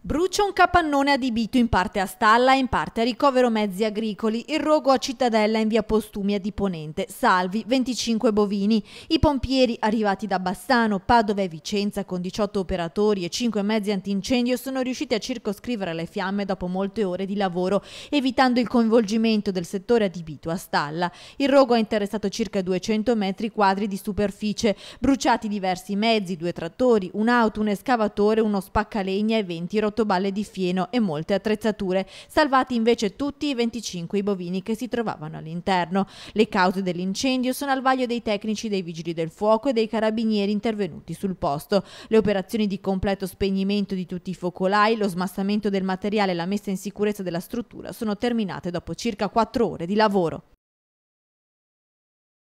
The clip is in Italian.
Brucia un capannone adibito in parte a stalla e in parte a ricovero mezzi agricoli, il rogo a Cittadella in via Postumia di Ponente, salvi 25 bovini. I pompieri arrivati da Bassano, Padova e Vicenza con 18 operatori e 5 mezzi antincendio sono riusciti a circoscrivere le fiamme dopo molte ore di lavoro, evitando il coinvolgimento del settore adibito a stalla. Il rogo ha interessato circa 200 metri quadri di superficie, bruciati diversi mezzi, due trattori, un'auto, un escavatore, uno spaccalegna e 20 rottami 8 balle di fieno e molte attrezzature, salvati invece tutti i 25 bovini che si trovavano all'interno. Le cause dell'incendio sono al vaglio dei tecnici dei vigili del fuoco e dei carabinieri intervenuti sul posto. Le operazioni di completo spegnimento di tutti i focolai, lo smassamento del materiale e la messa in sicurezza della struttura sono terminate dopo circa 4 ore di lavoro.